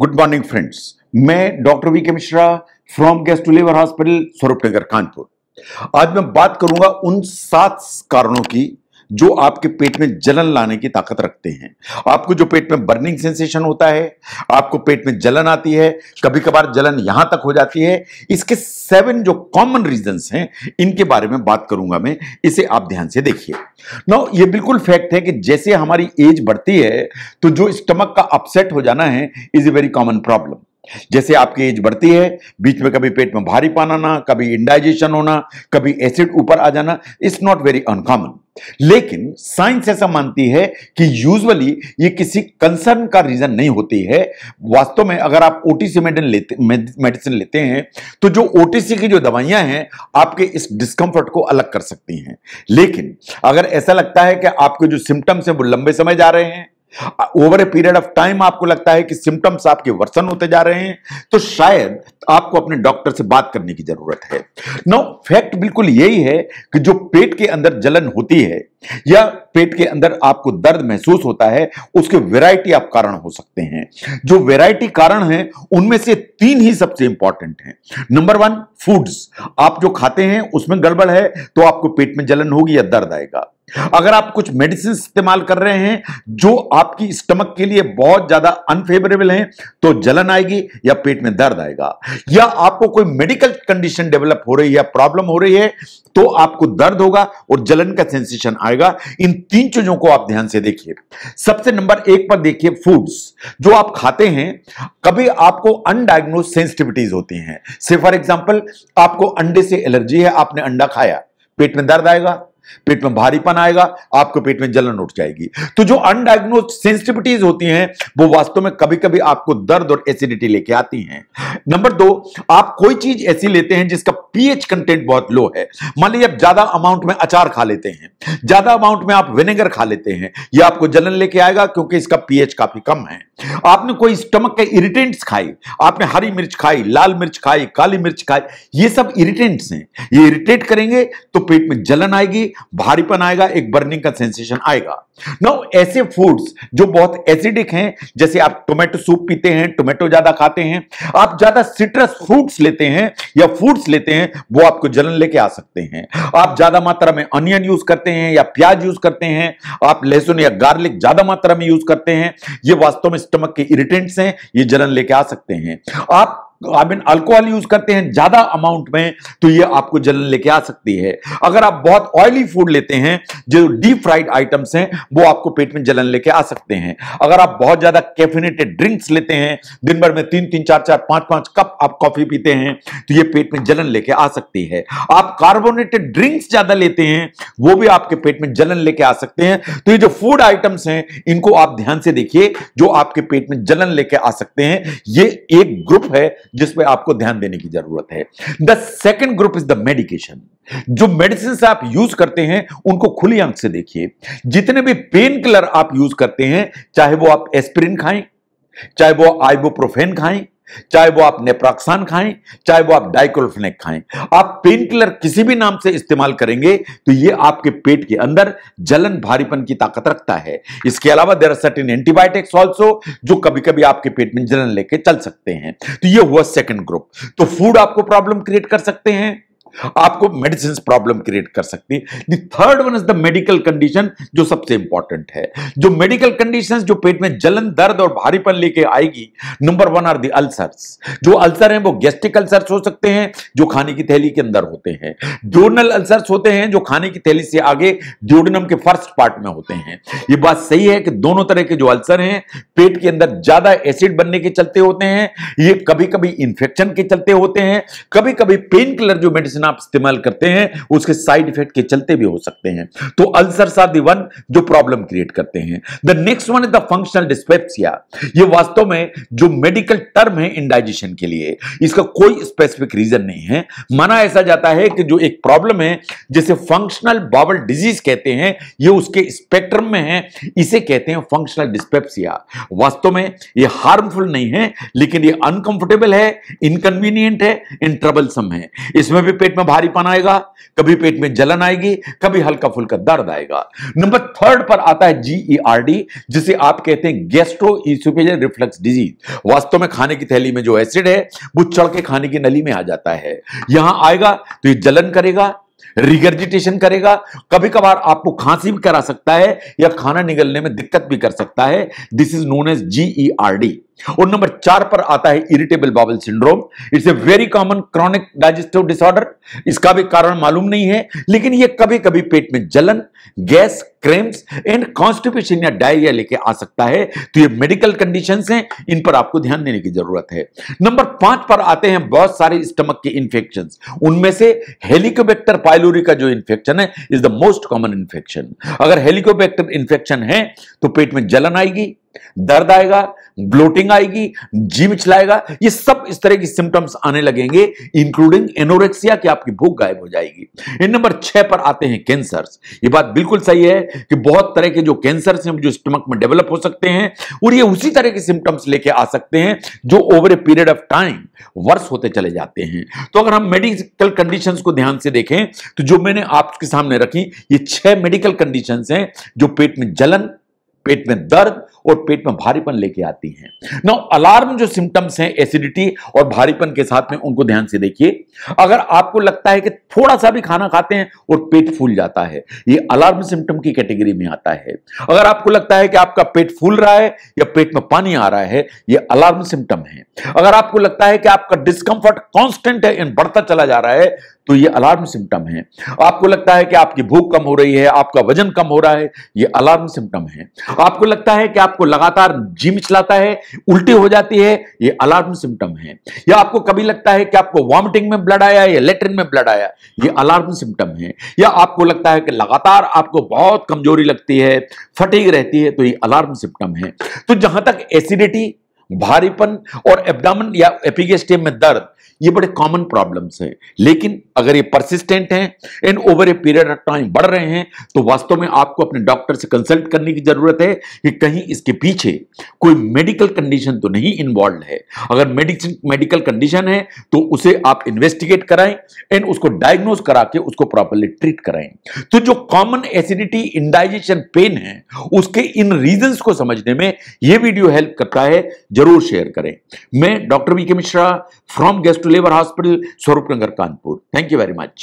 Good morning friends मैं doctor V K Mishra from gastro liver hospital Swaroop Nagar Kanpur आज मैं बात करूंगा उन सात कारणों की जो आपके पेट में जलन लाने की ताकत रखते हैं आपको जो पेट में बर्निंग सेंसेशन होता है आपको पेट में जलन आती है कभी कभार जलन यहां तक हो जाती है इसके सेवन जो कॉमन रीजंस हैं इनके बारे में बात करूंगा मैं इसे आप ध्यान से देखिए नौ ये बिल्कुल फैक्ट है कि जैसे हमारी एज बढ़ती है तो जो स्टमक का अपसेट हो जाना है is a very common problem जैसे आपकी एज बढ़ती है बीच में कभी पेट में भारी पान आना कभी इंडाइजेशन होना कभी एसिड ऊपर आ जाना इट्स नॉट वेरी अनकॉमन लेकिन साइंस ऐसा मानती है कि यूजुअली ये किसी कंसर्न का रीजन नहीं होती है वास्तव में अगर आप ओटीसी मेडिसिन लेते मेडिसिन लेते हैं तो जो ओटीसी की जो दवाइयां हैं आपके इस डिस्कम्फर्ट को अलग कर सकती हैं लेकिन अगर ऐसा लगता है कि आपके जो सिम्टम्स हैं वो लंबे समय जा रहे हैं over a period of time आपको लगता है कि सिम्टम्स आपके वर्सन होते जा रहे हैं तो शायद आपको अपने डॉक्टर से बात करने की जरूरत है नो फैक्ट बिल्कुल यही है कि जो पेट के अंदर जलन होती है या पेट के अंदर आपको दर्द महसूस होता है उसके वैरायटी आप कारण हो सकते हैं जो वैरायटी कारण है उनमें से तीन ही सबसे इंपॉर्टेंट हैं नंबर वन फूड्स आप जो खाते हैं उसमें गड़बड़ है तो आपको पेट में जलन होगी या दर्द आएगा अगर आप कुछ मेडिसिन इस्तेमाल कर रहे हैं जो आपकी स्टमक के लिए बहुत ज्यादा अनफेवरेबल हैं तो जलन आएगी या पेट में दर्द आएगा या आपको कोई मेडिकल कंडीशन डेवलप हो रही है प्रॉब्लम हो रही है तो आपको दर्द होगा और जलन का सेंसेशन आएगा इन तीन चीजों को आप ध्यान से देखिए सबसे नंबर एक पर देखिए फूड्स जो आप खाते हैं कभी आपको अनडायग्नोज सेंसिटिविटीज होती हैं से फॉर एग्जाम्पल आपको अंडे से एलर्जी है आपने अंडा खाया पेट में दर्द आएगा पेट में भारीपन आएगा आपको पेट में जलन उठ जाएगी तो जो अनडायग्नोज सेंसिटिविटीज होती हैं वो वास्तव में कभी कभी आपको दर्द और एसिडिटी लेके आती हैं नंबर दो आप कोई चीज ऐसी लेते हैं जिसका पीएच कंटेंट बहुत लो है मान लीजिए आप ज्यादा अमाउंट में अचार खा लेते हैं ज्यादा अमाउंट में आप विनेगर खा लेते हैं यह आपको जलन लेके आएगा क्योंकि इसका पीएच काफी कम है आपने कोई स्टमक के इरिटेंट्स खाई आपने हरी मिर्च खाई लाल मिर्च खाई काली मिर्च खाई ये सब इरिटेंट्स हैं ये इरिटेट करेंगे तो पेट में जलन आएगी भारीपन आएगा एक बर्निंग का सेंसेशन आएगा नाउ ऐसे फूड्स जो बहुत एसिडिक हैं जैसे आप टोमेटो सूप पीते हैं टोमेटो ज्यादा खाते हैं आप ज्यादा सिट्रस फ्रूट्स लेते हैं या फ्रूट्स लेते हैं वो आपको जलन लेके आ सकते हैं आप ज्यादा मात्रा में अनियन यूज करते हैं या प्याज यूज करते हैं आप लहसुन या गार्लिक ज्यादा मात्रा में यूज करते हैं ये वास्तव में स्टमक के इरिटेंट्स हैं ये जलन लेके आ सकते हैं आप आई मीन अल्कोहल यूज करते हैं ज्यादा अमाउंट में तो ये आपको जलन लेके आ सकती है अगर आप बहुत ऑयली फूड लेते हैं जो डीप फ्राइड आइटम्स हैं वो आपको पेट में जलन लेके आ सकते हैं अगर आप बहुत ज्यादा कैफिनेटेड ड्रिंक्स लेते हैं दिन भर में तीन तीन चार चार पांच पांच कप आप कॉफी पीते हैं तो ये पेट में जलन लेके आ सकती है आप कार्बोनेटेड ड्रिंक्स ज्यादा लेते हैं वो भी आपके पेट में जलन लेके आ सकते हैं तो ये जो फूड आइटम्स हैं इनको आप ध्यान से देखिए जो आपके पेट में जलन लेके आ सकते हैं ये एक ग्रुप है जिसमें आपको ध्यान देने की जरूरत है the second group is the medication जो मेडिसिन आप यूज करते हैं उनको खुली आंख से देखिए जितने भी पेन किलर आप यूज करते हैं चाहे वो आप एस्पिरिन खाएं चाहे वो आइबोप्रोफेन खाएं चाहे वो आप नेप्राक्सान खाएं चाहे वो आप डाइकोल्फनेक खाएं आप पेन किलर किसी भी नाम से इस्तेमाल करेंगे तो ये आपके पेट के अंदर जलन भारीपन की ताकत रखता है इसके अलावा देर सर्टिन एंटीबायोटिक्स ऑल्सो जो कभी कभी आपके पेट में जलन लेके चल सकते हैं तो ये हुआ सेकेंड ग्रुप तो फूड आपको प्रॉब्लम क्रिएट कर सकते हैं आपको मेडिसिन प्रॉब्लम क्रिएट कर सकती है third one is the medical condition जो सबसे इंपॉर्टेंट है जो मेडिकल कंडीशन जो पेट में जलन दर्द और भारीपन लेके आएगी number one are the ulcers जो अल्सर हैं वो गेस्टिक अल्सर्स हो सकते हैं जो खाने की थैली के अंदर होते हैं ड्यूर्नल अल्सर्स होते हैं जो खाने की थैली से आगे ड्यूडनम के फर्स्ट पार्ट में होते हैं ये बात सही है कि दोनों तरह के जो अल्सर हैं पेट के अंदर ज्यादा एसिड बनने के चलते होते हैं ये कभी कभी इंफेक्शन के चलते होते हैं कभी कभी पेन किलर जो मेडिसिन आप इस्तेमाल करते हैं उसके साइड इफेक्ट के चलते भी हो सकते हैं तो अल्सर सा वन जो प्रॉब्लम क्रिएट करते हैं the next one is the functional dyspepsia ये वास्तव में जो मेडिकल टर्म है इंडाइजेशन के लिए इसका कोई स्पेसिफिक रीजन नहीं है माना ऐसा जाता है कि जो एक प्रॉब्लम है जिसे फंक्शनल बॉबल डिजीज कहते हैं ये उसके स्पेक्ट्रम में है इसे कहते हैं फंक्शनल डिस्पेप्सिया वास्तव में ये हार्मफुल नहीं है लेकिन ये अनकंफर्टेबल है इनकन्वीनियंट है एंड ट्रबलसम है इसमें भी पेट में भारीपन आएगा कभी पेट में जलन आएगी कभी हल्का फुल्का दर्द आएगा नंबर थर्ड पर आता है जीईआरडी e जिसे आप कहते हैं गेस्ट्रो इसोफेजियल रिफ्लक्स डिजीज वास्तव में खाने की थैली में जो एसिड है वो चढ़ के खाने की नली में आ जाता है यहां आएगा तो ये जलन करेगा रिगर्जिटेशन करेगा कभी कभार आपको खांसी भी करा सकता है या खाना निगलने में दिक्कत भी कर सकता है this is known as R D और नंबर चार पर आता है irritable bowel syndrome it's a very common chronic digestive disorder इसका भी कारण मालूम नहीं है लेकिन यह कभी कभी पेट में जलन गैस क्रेम्स एंड कॉन्स्टिपेशन या डायरिया लेके आ सकता है तो ये मेडिकल कंडीशन हैं इन पर आपको ध्यान देने की जरूरत है नंबर पांच पर आते हैं बहुत सारे स्टमक के इन्फेक्शन उनमें से हेलिकोबैक्टर पाइलोरी का जो इन्फेक्शन है is the most common infection अगर हेलिकोबैक्टर इन्फेक्शन है तो पेट में जलन आएगी दर्द आएगा ब्लोटिंग आएगी जी मिचलाएगा ये सब इस तरह की सिम्टम्स आने लगेंगे इंक्लूडिंग एनोरेक्सिया की आपकी भूख गायब हो जाएगी इन नंबर छह पर आते हैं कैंसर्स ये बात बिल्कुल सही है कि बहुत तरह के जो कैंसर्स हैं जो स्टमक में डेवलप हो सकते हैं और ये उसी तरह के सिम्टम्स लेके आ सकते हैं जो over a period of time वर्ष होते चले जाते हैं तो अगर हम मेडिकल कंडीशन को ध्यान से देखें तो जो मैंने आपके सामने रखी ये छह मेडिकल कंडीशन है जो पेट में जलन पेट में दर्द और पेट में भारीपन लेके आती हैं ना अलार्म जो सिम्टम्स हैं एसिडिटी और भारीपन के साथ में उनको ध्यान से देखिए अगर आपको लगता है कि थोड़ा सा भी खाना खाते हैं और पेट फूल जाता है ये अलार्म सिम्टम की कैटेगरी में आता है अगर आपको लगता है कि आपका पेट फूल रहा है या पेट में पानी आ रहा है ये अलार्म सिम्टम है अगर आपको लगता है कि आपका डिस्कंफर्ट कांस्टेंट है इन बढ़ता चला जा रहा है तो ये अलार्म सिम्टम है आपको लगता है कि आपकी भूख कम हो रही है आपका वजन कम हो रहा है ये अलार्म सिम्टम है तो आपको लगता है कि आपको लगातार जिम चलाता है उल्टी हो जाती है ये अलार्म सिम्टम है या आपको कभी लगता है कि आपको वॉमिटिंग में ब्लड आया या लेटरिन में ब्लड आया ये अलार्म सिम्टम है या आपको लगता है कि लगातार आपको बहुत कमजोरी लगती है फटीग रहती है तो ये अलार्म सिम्टम है तो जहां तक एसिडिटी भारीपन और एबडामन या एपिगेस्टियम में दर्द ये बड़े कॉमन प्रॉब्लम्स हैं लेकिन अगर ये परसिस्टेंट हैं and over a period of time बढ़ रहे हैं तो वास्तव में आपको अपने डॉक्टर से कंसल्ट करने की ज़रूरत है कि कहीं इसके पीछे कोई मेडिकल कंडीशन तो नहीं इन्वॉल्व है अगर मेडिसिन मेडिकल कंडीशन है तो उसे आप इन्वेस्टिगेट कराएं एंड उसको डायग्नोज करा के उसको प्रॉपरली ट्रीट कराएं तो जो कॉमन एसिडिटी इंडाइजेशन पेन है उसके इन रीजन को समझने में यह वीडियो हेल्प करता है जरूर शेयर करें मैं doctor V Mishra from guest to Labor Hospital, Swarupnagar, Kanpur. Thank you very much.